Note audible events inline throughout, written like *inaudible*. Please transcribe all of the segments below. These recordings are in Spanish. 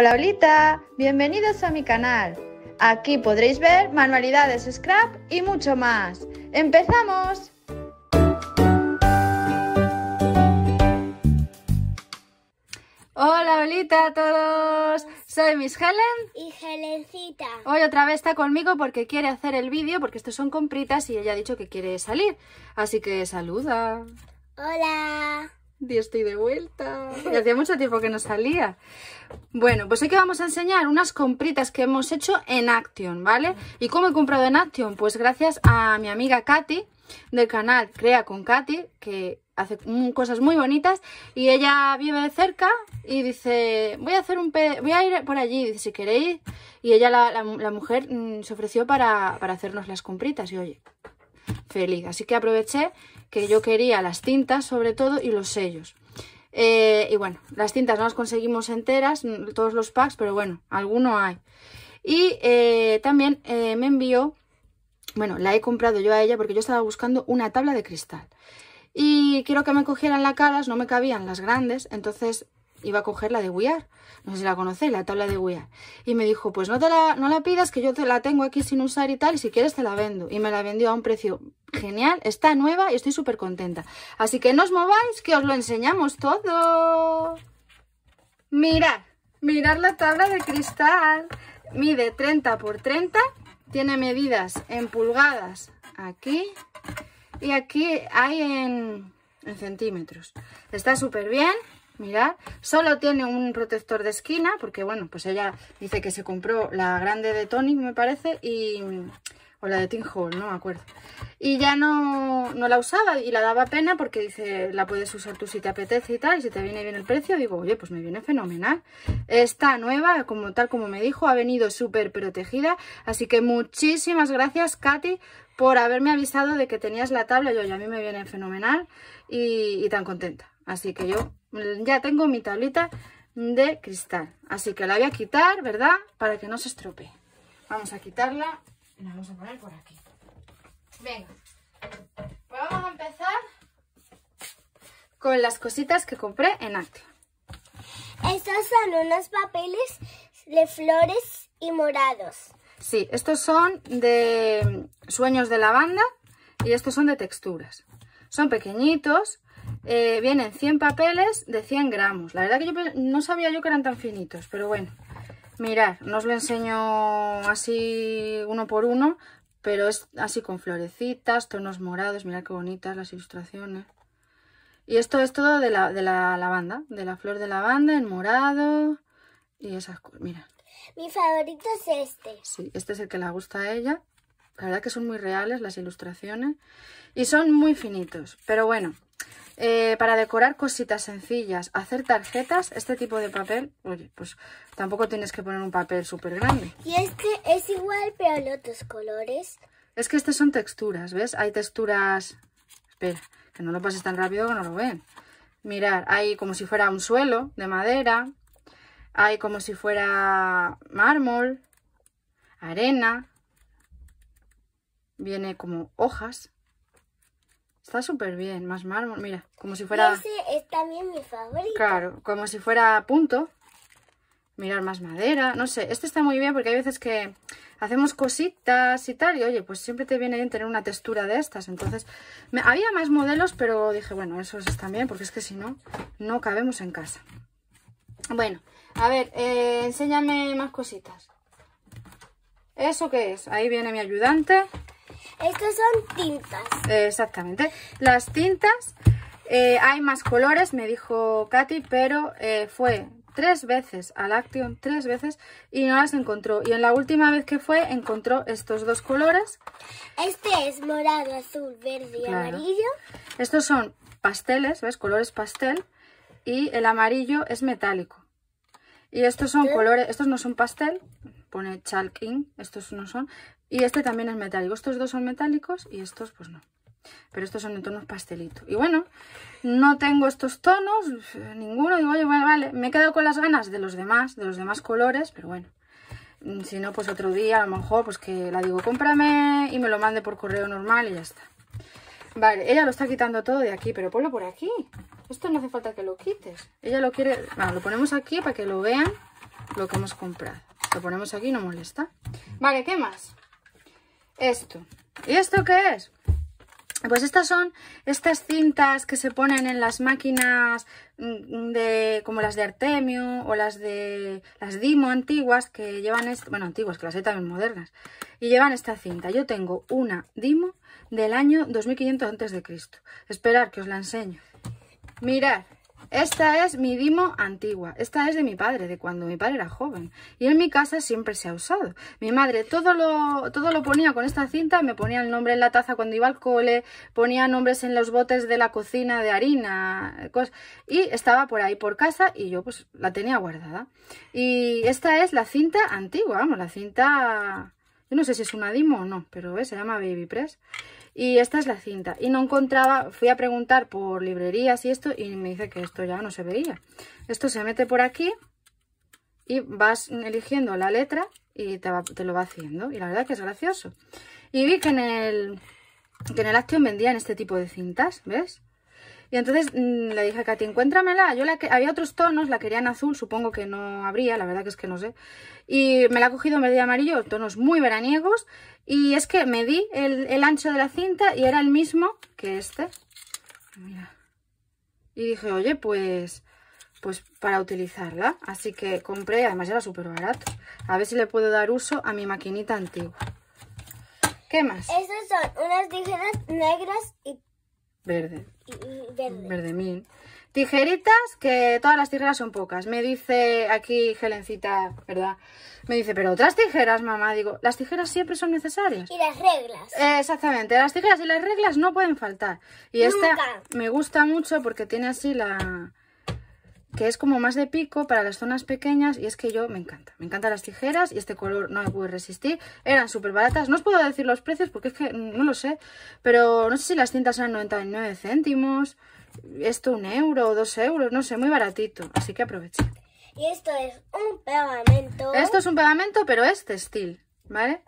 Hola Olita, bienvenidos a mi canal. Aquí podréis ver manualidades scrap y mucho más. ¡Empezamos! Hola Olita a todos, soy Miss Helen y Helencita. Hoy otra vez está conmigo porque quiere hacer el vídeo porque estos son compritas y ella ha dicho que quiere salir. Así que saluda. Hola y estoy de vuelta. *laughs* Y hacía mucho tiempo que no salía. Bueno, pues hoy que vamos a enseñar unas compritas que hemos hecho en Action, ¿vale? ¿Y cómo he comprado en Action? Pues gracias a mi amiga Katy del canal Crea con Katy, que hace cosas muy bonitas y ella vive de cerca y dice, voy a hacer un voy a ir por allí, dice, si queréis. Y ella, la, mujer, mm, se ofreció para, para hacernos las compritas y oye, feliz. Así que aproveché que yo quería las tintas sobre todo y los sellos. Eh, y bueno, las tintas no las conseguimos enteras, mm, todos los packs, pero bueno, alguno hay. Y eh, también eh, me envió, bueno, la he comprado yo a ella porque yo estaba buscando una tabla de cristal. Y quiero que me cogieran las caras, no me cabían las grandes, entonces iba a coger la de Guiar. No sé si la conocéis, la tabla de Guiar. Y me dijo, pues no, te la, no la pidas, que yo te la tengo aquí sin usar y tal, y si quieres te la vendo. Y me la vendió a un precio genial, está nueva y estoy súper contenta. Así que no os mováis, que os lo enseñamos todo. Mirad, mirad la tabla de cristal. Mide 30 por 30, tiene medidas en pulgadas aquí y aquí hay en, centímetros. Está súper bien. Mirad, solo tiene un protector de esquina, porque bueno, pues ella dice que se compró la grande de Tony, me parece, y, o la de Tim Hall, no me acuerdo. Y ya no, la usaba y la daba pena porque dice, la puedes usar tú si te apetece y tal, y si te viene bien el precio, digo, oye, pues me viene fenomenal. Está nueva, como tal como me dijo, ha venido súper protegida, así que muchísimas gracias, Katy, por haberme avisado de que tenías la tabla, yo, ya a mí me viene fenomenal y, y tan contenta. Así que yo ya tengo mi tablita de cristal, así que la voy a quitar, ¿verdad? Para que no se estropee. Vamos a quitarla vamos a poner por aquí. Venga, pues vamos a empezar con las cositas que compré en Actia. Estos son unos papeles de flores y morados. Sí, estos son de sueños de lavanda y estos son de texturas. Son pequeñitos, eh, vienen 100 papeles de 100 gramos. La verdad que yo no sabía yo que eran tan finitos, pero bueno. Mirad, no os lo enseño así uno por uno, pero es así con florecitas, tonos morados, mirad qué bonitas las ilustraciones. Y esto es todo de la, de la lavanda, de la flor de lavanda en morado y esas cosas, Mi favorito es este. Sí, este es el que le gusta a ella. La verdad que son muy reales las ilustraciones y son muy finitos, pero bueno, eh, para decorar cositas sencillas, hacer tarjetas, este tipo de papel, oye, pues tampoco tienes que poner un papel súper grande. Y este es igual, pero en otros colores. Es que estas son texturas, ¿ves? Hay texturas... Espera, que no lo pases tan rápido que no lo ven. Mirar, hay como si fuera un suelo de madera, hay como si fuera mármol, arena, viene como hojas, Está súper bien, más mármol, mira, como si fuera... es también mi favorito. Claro, como si fuera punto. Mirar más madera, no sé, este está muy bien porque hay veces que hacemos cositas y tal, y oye, pues siempre te viene bien tener una textura de estas, entonces había más modelos, pero dije, bueno, esos están bien, porque es que si no, no cabemos en casa. Bueno, a ver, eh, enséñame más cositas. ¿Eso qué es? Ahí viene mi ayudante. Estas son tintas. Exactamente. Las tintas, eh, hay más colores, me dijo Katy, pero eh, fue tres veces al Action, tres veces, y no las encontró. Y en la última vez que fue, encontró estos dos colores. Este es morado, azul, verde y amarillo. Estos son pasteles, ¿ves? Colores pastel. Y el amarillo es metálico. Y estos son colores, estos no son pastel, pone chalk in, estos no son, y este también es metálico. Estos dos son metálicos y estos pues no. Pero estos son en tonos pastelito. Y bueno, no tengo estos tonos, eh, ninguno. Digo, oye, vale, vale. Me he quedado con las ganas de los demás, de los demás colores, pero bueno. Mm, si no, pues otro día a lo mejor pues que la digo, cómprame y me lo mande por correo normal y ya está. Vale, ella lo está quitando todo de aquí, pero ponlo por aquí. Esto no hace falta que lo quites. Ella lo quiere... Bueno, lo ponemos aquí para que lo vean lo que hemos comprado. Lo ponemos aquí, no molesta. Vale, ¿qué más? esto. ¿Y esto qué es? Pues estas son estas cintas que se ponen en las máquinas mm, de como las de Artemio o las de las Dimo antiguas que llevan, bueno antiguas que las hay también modernas y llevan esta cinta. Yo tengo una Dimo del año 2500 antes de Cristo. Esperar que os la enseño. Mirad, esta es mi Dimo antigua. Esta es de mi padre, de cuando mi padre era joven. Y en mi casa siempre se ha usado. Mi madre todo lo, todo lo ponía con esta cinta. Me ponía el nombre en la taza cuando iba al cole. Ponía nombres en los botes de la cocina de harina. y estaba por ahí por casa y yo pues la tenía guardada. Y esta es la cinta antigua. Vamos, la cinta... Yo no sé si es una Dimo o no, pero se llama Baby Press. Y esta es la cinta. Y no encontraba, fui a preguntar por librerías y esto, y me dice que esto ya no se veía. Esto se mete por aquí y vas eligiendo la letra y te, lo va haciendo. Y la verdad que es gracioso. Y vi que en el, que en el Action vendían este tipo de cintas, ¿ves? Y entonces mm, le dije a Katy, encuéntramela. Yo la que... había otros tonos, la quería en azul, supongo que no habría, la verdad que es que no sé. Y me la ha cogido en amarillo, tonos muy veraniegos. Y es que me di el ancho de la cinta y era el mismo que este. Y dije, oye, pues pues para utilizarla. Así que compré, además era súper barato. A ver si le puedo dar uso a mi maquinita antigua. ¿Qué más? Estas son unas tijeras negras y... Verde verde. mil. Tijeritas, que todas las tijeras son pocas. Me dice aquí Helencita, ¿verdad? Me dice, pero otras tijeras, mamá. Digo, las tijeras siempre son necesarias. Y las reglas. Eh, exactamente, las tijeras y las reglas no pueden faltar. Y esta me gusta mucho porque tiene así la, que es como más de pico para las zonas pequeñas y es que yo me encanta, me encantan las tijeras y este color no me pude resistir, eran súper baratas, no os puedo decir los precios porque es que no lo sé, pero no sé si las cintas eran 99 céntimos, esto un euro o dos euros, no sé, muy baratito, así que aproveché Y esto es un pegamento. Esto es un pegamento, pero este estilo ¿vale?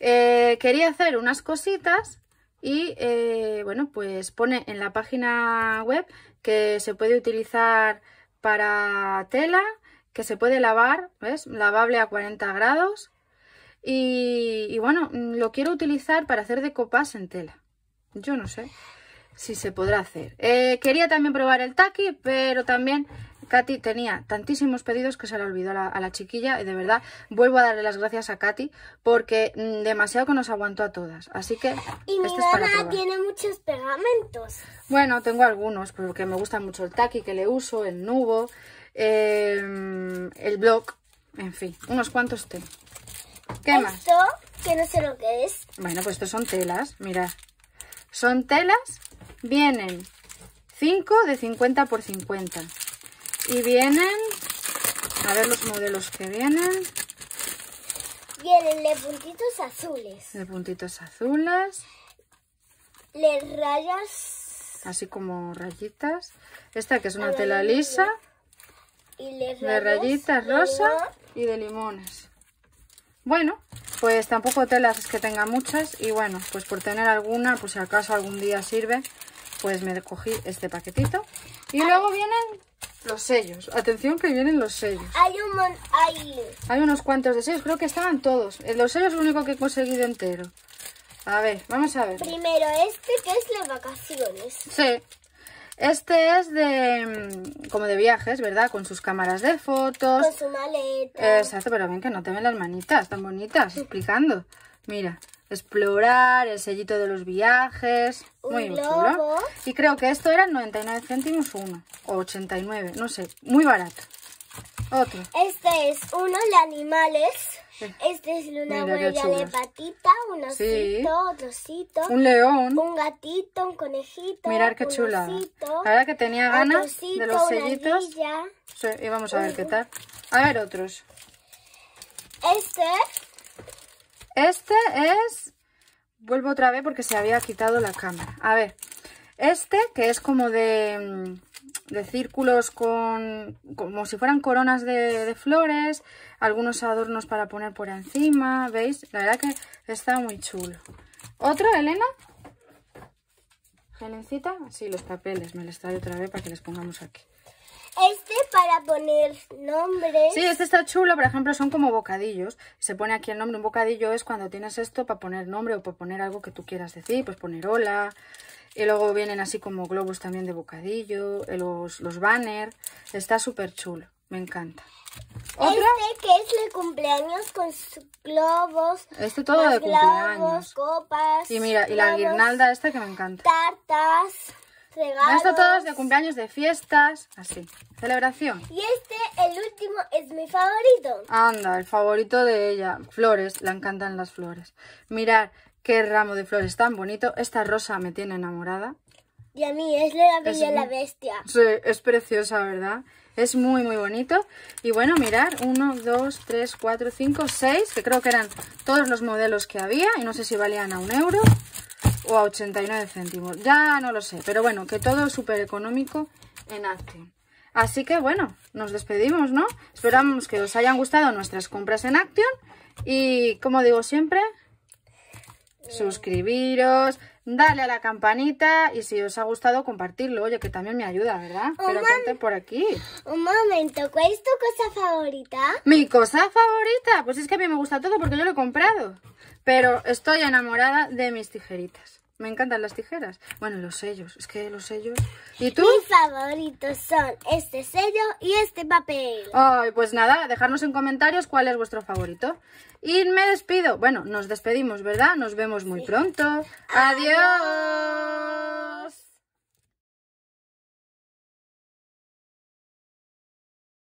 Eh, quería hacer unas cositas y, eh, bueno, pues pone en la página web que se puede utilizar para tela que se puede lavar, ¿ves? Lavable a 40 grados. Y, bueno, lo quiero utilizar para hacer de copas en tela. Yo no sé si se podrá hacer. Eh, quería también probar el taqui, pero también Katy tenía tantísimos pedidos que se le olvidó a la, chiquilla y de verdad vuelvo a darle las gracias a Katy porque mm, demasiado que nos aguantó a todas. Así que... Y mi mamá este tiene muchos pegamentos. Bueno, tengo algunos porque me gusta mucho el taqui que le uso, el nubo, em, el blog, en fin, unos cuantos tengo. ¿Qué más? Esto, que no sé lo que es. Bueno, pues estos son telas, Mira, Son telas, vienen 5 de 50 por 50. Y vienen, a ver los modelos que vienen. Vienen de puntitos azules. De puntitos azules. De rayas. Así como rayitas. Esta que es una tela lisa. Y de, rayitas rosa y de limones. Bueno, pues tampoco telas es que tenga muchas y bueno, pues por tener alguna, pues si acaso algún día sirve, pues me cogí este paquetito. Y luego vienen los sellos. Atención que vienen los sellos. Hay unos cuantos de sellos. Creo que estaban todos. Eh, los sellos es lo único que he conseguido entero. A ver, vamos a ver. Primero este que es las vacaciones. Sí. Este es de mm, como de viajes, ¿verdad? Con sus cámaras de fotos. Con su maleta. Exacto, pero ven que no te ven las manitas tan bonitas, explicando. Mira, explorar, el sellito de los viajes, muy chulo. Y creo que esto era 99 céntimos uno, o 89, no sé, muy barato. Otro. Este es uno de animales. Este es una huella de patita, un osito, Un león. Un gatito, un conejito. Mirar qué chula. Ahora que tenía ganas de los sellitos. y vamos a ver qué tal. A ver otros. Este este es... Vuelvo otra vez porque se había quitado la cámara. A ver, este que es como de, mm, de círculos con... como si fueran coronas de, flores, algunos adornos para poner por encima, ¿veis? La verdad que está muy chulo. ¿Otro, Elena? ¿Helencita? Sí, los papeles, me los trae otra vez para que les pongamos aquí. Este para poner nombres. Sí, este está chulo, por ejemplo, son como bocadillos. Se pone aquí el nombre. Un bocadillo es cuando tienes esto para poner nombre o para poner algo que tú quieras decir, pues poner hola. Y luego vienen así como globos también de bocadillo, eh, los, banners. Está súper chulo, me encanta. Este que es de cumpleaños con globos. Este todo de cumpleaños. copas. Y mira, y la guirnalda esta que me encanta. Tartas esto todos de cumpleaños, de fiestas, así, celebración. Y este, el último, es mi favorito. Anda, el favorito de ella. Flores, le encantan las flores. Mirar qué ramo de flores tan bonito. Esta rosa me tiene enamorada. Y a mí es la Bella la Bestia. Sí, es preciosa, ¿verdad? Es muy, muy bonito. Y bueno, mirar, uno, dos, tres, cuatro, cinco, seis que creo que eran todos los modelos que había. Y no sé si valían a un euro a 89 céntimos. Ya no lo sé, pero bueno, que todo es súper económico en Action. Así que bueno, nos despedimos, ¿no? Esperamos que os hayan gustado nuestras compras en Action. Y como digo siempre, suscribiros, dale a la campanita y si os ha gustado compartirlo, oye, que también me ayuda, ¿verdad? Pero ponte por aquí. Un momento, ¿cuál es tu cosa favorita? ¿Mi cosa favorita? Pues es que a mí me gusta todo porque yo lo he comprado. Pero estoy enamorada de mis tijeritas. Me encantan las tijeras. Bueno, los sellos. Es que los sellos... ¿Y tú? Mis favoritos son este sello y este papel. Ay, pues nada, dejarnos en comentarios cuál es vuestro favorito. Y me despido. Bueno, nos despedimos, ¿verdad? Nos vemos muy pronto. Adiós.